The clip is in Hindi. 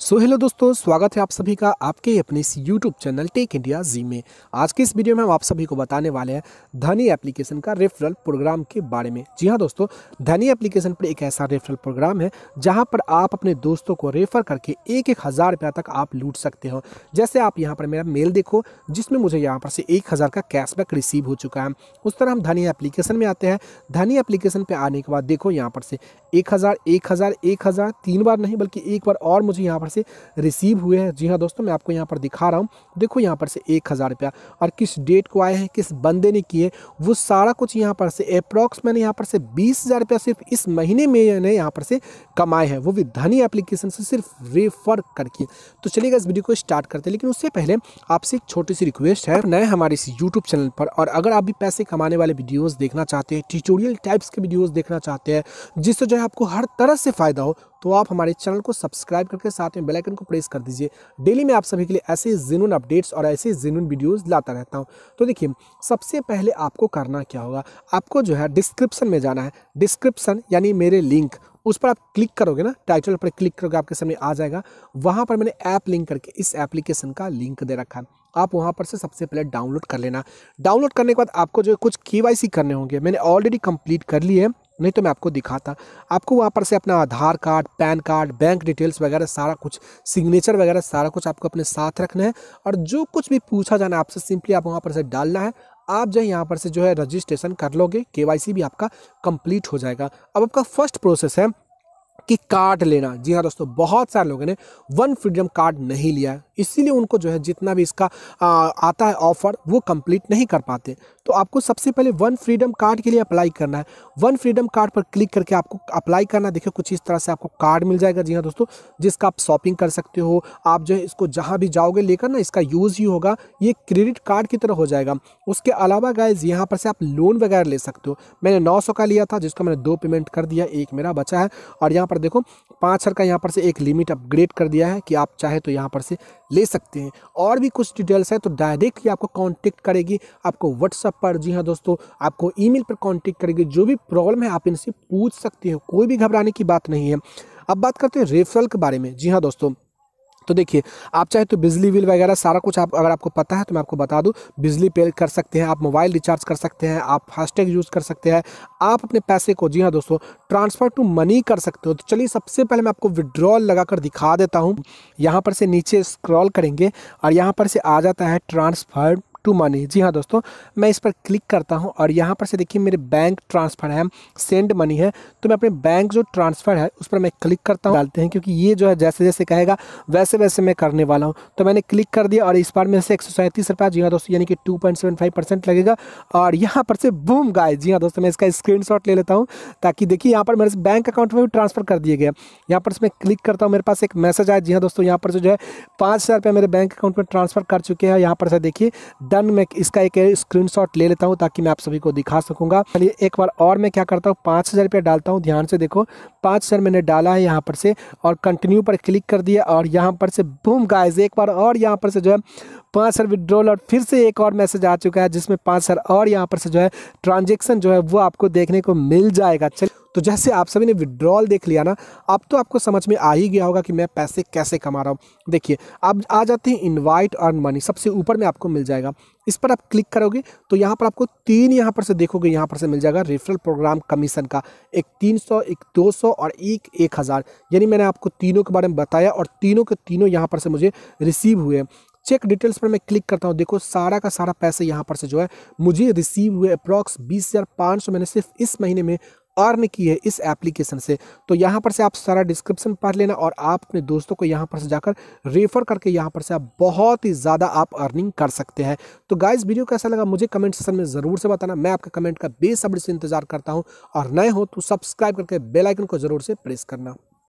सो हेलो दोस्तों स्वागत है आप सभी का आपके अपने इस YouTube channel Tech India ji में आज के इस वीडियो में हम आप सभी को बताने वाले हैं धनी एप्लीकेशन का रेफरल प्रोग्राम के बारे में जी हाँ दोस्तों धनी एप्लीकेशन पर एक ऐसा रेफरल प्रोग्राम है जहां पर आप अपने दोस्तों को रेफर करके एक एक हज़ार रुपया तक आप लूट सकते हो जैसे आप यहाँ पर मेरा मेल देखो जिसमें मुझे यहाँ पर से एक हज़ार का कैशबैक रिसीव हो चुका है उस तरह हम धनी एप्लीकेशन में आते हैं धनी एप्लीकेशन पर आने के बाद देखो यहाँ पर से एक हज़ार एक हज़ार एक हज़ार तीन बार नहीं बल्कि एक बार और मुझे यहाँ पर से रिसीव हुए हैं जी हाँ दोस्तों मैं आपको यहाँ पर दिखा रहा हूँ देखो यहाँ पर से एक हज़ार रुपया और किस डेट को आए हैं किस बंदे ने किए वो सारा कुछ यहाँ पर से अप्रॉक्स मैंने यहाँ पर से बीस हज़ार रुपया सिर्फ इस महीने में मैंने यहाँ पर से कमाए हैं वो भी धनी एप्लीकेशन से सिर्फ रेफर करके तो चलिएगा इस वीडियो को स्टार्ट करते हैं लेकिन उससे पहले आपसे एक छोटी सी रिक्वेस्ट है नए हमारे इस यूट्यूब चैनल पर और अगर आप भी पैसे कमाने वाले वीडियोज़ देखना चाहते हैं ट्यूटोरियल टाइप्स के वीडियोज़ देखना चाहते हैं जिससे जो है आपको हर तरह से फ़ायदा हो तो आप हमारे चैनल को सब्सक्राइब करके साथ में बेलाइकन को प्रेस कर दीजिए डेली मैं आप सभी के लिए ऐसे जिनून अपडेट्स और ऐसे जिनून वीडियोज़ लाता रहता हूँ तो देखिए सबसे पहले आपको करना क्या होगा आपको जो है डिस्क्रिप्सन में जाना है डिस्क्रिप्सन यानी मेरे लिंक उस पर आप क्लिक करोगे ना टाइटल पर क्लिक करोगे आपके सामने आ जाएगा वहाँ पर मैंने ऐप लिंक करके इस एप्लीकेशन का लिंक दे रखा है आप वहाँ पर से सबसे पहले डाउनलोड कर लेना डाउनलोड करने के बाद आपको जो कुछ के करने होंगे मैंने ऑलरेडी कंप्लीट कर लिए है नहीं तो मैं आपको दिखाता आपको वहाँ पर से अपना Aadhaar card PAN card bank details वगैरह सारा कुछ सिग्नेचर वगैरह सारा कुछ आपको अपने साथ रखना है और जो कुछ भी पूछा जाना आपसे सिंपली आप वहाँ पर से डालना है आप जो है यहाँ पर से जो है रजिस्ट्रेशन कर लोगे के भी आपका कंप्लीट हो जाएगा अब आपका फर्स्ट प्रोसेस है कि कार्ड लेना जी हाँ दोस्तों बहुत सारे लोगों ने वन फ्रीडम कार्ड नहीं लिया है इसीलिए उनको जो है जितना भी इसका आ, आता है ऑफर वो कंप्लीट नहीं कर पाते तो आपको सबसे पहले वन फ्रीडम कार्ड के लिए अप्लाई करना है वन फ्रीडम कार्ड पर क्लिक करके आपको अप्लाई करना है देखिए कुछ इस तरह से आपको कार्ड मिल जाएगा जी हाँ दोस्तों जिसका आप शॉपिंग कर सकते हो आप जो है इसको जहाँ भी जाओगे लेकर ना इसका यूज़ ही होगा ये क्रेडिट कार्ड की तरह हो जाएगा उसके अलावा गाइज यहाँ पर से आप लोन वगैरह ले सकते हो मैंने नौ का लिया था जिसका मैंने दो पेमेंट कर दिया एक मेरा बचा है और यहाँ पर देखो पाँच का यहाँ पर से एक लिमिट अपग्रेड कर दिया है कि आप चाहे तो यहाँ पर से ले सकते हैं और भी कुछ डिटेल्स है तो डायरेक्टली आपको कॉन्टेक्ट करेगी आपको व्हाट्सअप पर जी हाँ दोस्तों आपको ईमेल पर कॉन्टेक्ट करेगी जो भी प्रॉब्लम है आप इनसे पूछ सकते हो कोई भी घबराने की बात नहीं है अब बात करते हैं रेफरल के बारे में जी हाँ दोस्तों तो देखिए आप चाहे तो बिजली बिल वगैरह सारा कुछ आप अगर आपको पता है तो मैं आपको बता दूं बिजली पे कर सकते हैं आप मोबाइल रिचार्ज कर सकते हैं आप फास्टैग यूज़ कर सकते हैं आप अपने पैसे को जी हाँ दोस्तों ट्रांसफ़र टू मनी कर सकते हो तो चलिए सबसे पहले मैं आपको विड्रॉल लगा कर दिखा देता हूँ यहाँ पर से नीचे स्क्रॉल करेंगे और यहाँ पर से आ जाता है ट्रांसफ़र टू मनी जी हाँ दोस्तों मैं इस पर क्लिक करता हूँ और यहाँ पर से देखिए मेरे बैंक ट्रांसफ़र है सेंड मनी है तो मैं अपने बैंक जो ट्रांसफ़र है उस पर मैं क्लिक करता हूँ डालते हैं क्योंकि ये जो है जैसे जैसे कहेगा वैसे वैसे मैं करने वाला हूँ तो मैंने क्लिक कर दिया और इस बार मेरे से एक सौ सैंतीस रुपया जी हाँ दोस्तों यानी कि two point seven five percent लगेगा और यहाँ पर से बूम गाय जी हाँ दोस्तों मैं इसका स्क्रीन ले लेता हूँ ताकि देखिए यहाँ पर मेरे से बैंक अकाउंट में भी ट्रांसफ़र कर दिया गया यहाँ पर मैं क्लिक करता हूँ मेरे पास एक मैसेज आया जी हाँ दोस्तों यहाँ पर जो है पाँच हज़ार रुपये मेरे बैंक अकाउंट में ट्रांसफ़र कर चुके हैं यहाँ पर से देखिए डन मैं इसका एक स्क्रीनशॉट ले लेता हूँ ताकि मैं आप सभी को दिखा सकूंगा चलिए एक बार और मैं क्या करता हूँ पाँच हज़ार रुपया डालता हूँ ध्यान से देखो पाँच हज़ार मैंने डाला है यहाँ पर से और कंटिन्यू पर क्लिक कर दिया और यहाँ पर से बूम गाइज एक बार और यहाँ पर से जो है पाँच हज़ार विड्रॉल और फिर से एक और मैसेज आ चुका है जिसमें पाँच सर और यहाँ पर से जो है ट्रांजेक्शन जो है वो आपको देखने को मिल जाएगा चलिए तो जैसे आप सभी ने विड्रॉल देख लिया ना अब तो आपको समझ में आ ही गया होगा कि मैं पैसे कैसे कमा रहा हूँ देखिए अब आ जाते हैं इन्वाइट अर्न मनी सबसे ऊपर में आपको मिल जाएगा इस पर आप क्लिक करोगे तो यहाँ पर आपको तीन यहाँ पर से देखोगे यहाँ पर से मिल जाएगा रेफरल प्रोग्राम कमीशन का एक तीन सौ एक दो सौ और एक एक हज़ार यानी मैंने आपको तीनों के बारे में बताया और तीनों के तीनों यहाँ पर से मुझे रिसीव हुए चेक डिटेल्स पर मैं क्लिक करता हूँ देखो सारा का सारा पैसे यहाँ पर से जो है मुझे रिसीव हुए अप्रॉक्स बीस हज़ार पाँच सौ मैंने सिर्फ इस महीने में अर्न की है इस एप्लीकेशन से तो यहाँ पर से आप सारा डिस्क्रिप्शन पढ़ लेना और आप अपने दोस्तों को यहाँ पर से जाकर रेफर करके यहाँ पर से आप बहुत ही ज़्यादा आप अर्निंग कर सकते हैं तो गाइज वीडियो कैसा लगा मुझे कमेंट सेशन में ज़रूर से बताना मैं आपके कमेंट का बेसब्री से इंतजार करता हूँ और नए हो तो सब्सक्राइब करके बेलाइकन को ज़रूर से प्रेस करना